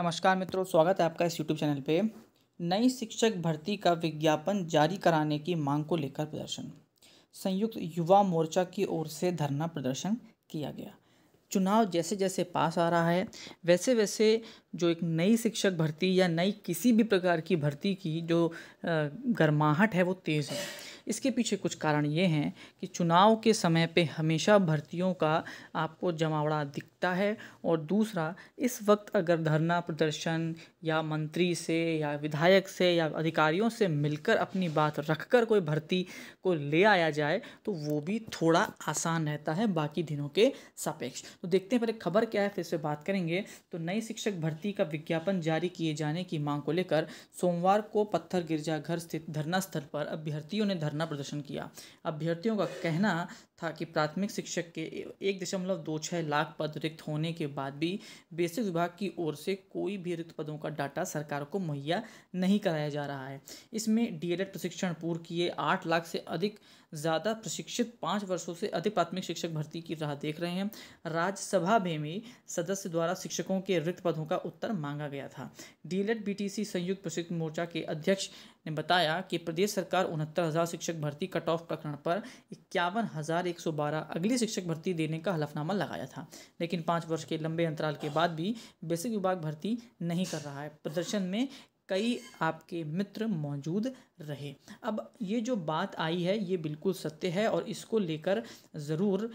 नमस्कार मित्रों स्वागत है आपका इस यूट्यूब चैनल पे नई शिक्षक भर्ती का विज्ञापन जारी कराने की मांग को लेकर प्रदर्शन संयुक्त युवा मोर्चा की ओर से धरना प्रदर्शन किया गया चुनाव जैसे जैसे पास आ रहा है वैसे वैसे जो एक नई शिक्षक भर्ती या नई किसी भी प्रकार की भर्ती की जो गर्माहट है वो तेज़ है इसके पीछे कुछ कारण ये हैं कि चुनाव के समय पे हमेशा भर्तियों का आपको जमावड़ा दिखता है और दूसरा इस वक्त अगर धरना प्रदर्शन या मंत्री से या विधायक से या अधिकारियों से मिलकर अपनी बात रखकर कोई भर्ती को ले आया जाए तो वो भी थोड़ा आसान रहता है बाकी दिनों के सापेक्ष तो देखते हैं पहले खबर क्या है फिर से बात करेंगे तो नई शिक्षक भर्ती का विज्ञापन जारी किए जाने की मांग को लेकर सोमवार को पत्थर गिरजाघर स्थित धरना स्थल पर अभ्यर्थियों ने धरना धरना प्रदर्शन किया अभ्यर्थियों का कहना था कि प्राथमिक शिक्षक के एक दशमलव दो छः लाख पद रिक्त होने के बाद भी बेसिक विभाग की ओर से कोई भी रिक्त पदों का डाटा सरकार को मुहैया नहीं कराया जा रहा है इसमें डीएलएड प्रशिक्षण पूर्व किए आठ लाख से अधिक ज़्यादा प्रशिक्षित पाँच वर्षों से अधिक प्राथमिक शिक्षक भर्ती की राह देख रहे हैं राज्यसभा में भी सदस्य द्वारा शिक्षकों के रिक्त पदों का उत्तर मांगा गया था डीएलएड बीटीसी संयुक्त प्रशिक्षण मोर्चा के अध्यक्ष ने बताया कि प्रदेश सरकार उनहत्तर हज़ार शिक्षक शिक्षक भर्ती कट ऑफ प्रकरण पर इक्यावन हज़ार एक सौ बारह अगली शिक्षक भर्ती देने का हलफनामा लगाया था लेकिन पाँच वर्ष के लंबे अंतराल के बाद भी बेसिक विभाग भर्ती नहीं कर रहा है प्रदर्शन में कई आपके मित्र मौजूद रहे अब ये जो बात आई है ये बिल्कुल सत्य है और इसको लेकर ज़रूर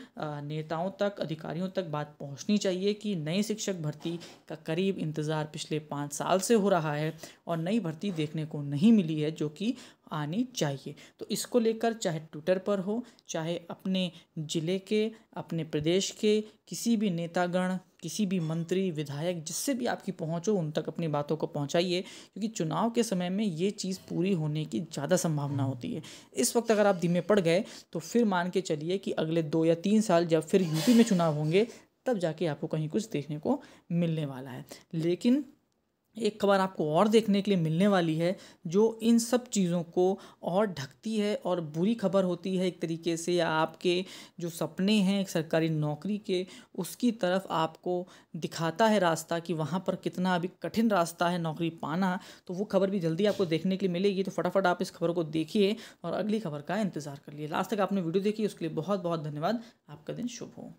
नेताओं तक अधिकारियों तक बात पहुंचनी चाहिए कि नई शिक्षक भर्ती का करीब इंतज़ार पिछले पाँच साल से हो रहा है और नई भर्ती देखने को नहीं मिली है जो कि आनी चाहिए तो इसको लेकर चाहे ट्विटर पर हो चाहे अपने ज़िले के अपने प्रदेश के किसी भी नेतागण किसी भी मंत्री विधायक जिससे भी आपकी पहुँच हो उन तक अपनी बातों को पहुँचाइए क्योंकि चुनाव के समय में ये चीज़ पूरी होने की ज़्यादा संभावना होती है इस वक्त अगर आप धीमे पड़ गए तो फिर मान के चलिए कि अगले दो या तीन साल जब फिर यूपी में चुनाव होंगे तब जाके आपको कहीं कुछ देखने को मिलने वाला है लेकिन एक खबर आपको और देखने के लिए मिलने वाली है जो इन सब चीज़ों को और ढकती है और बुरी खबर होती है एक तरीके से या आपके जो सपने हैं एक सरकारी नौकरी के उसकी तरफ आपको दिखाता है रास्ता कि वहाँ पर कितना अभी कठिन रास्ता है नौकरी पाना तो वो खबर भी जल्दी आपको देखने के लिए मिलेगी तो फटाफट आप इस खबर को देखिए और अगली खबर का इंतज़ार कर लिए लास्ट तक आपने वीडियो देखी उसके लिए बहुत बहुत धन्यवाद आपका दिन शुभ हो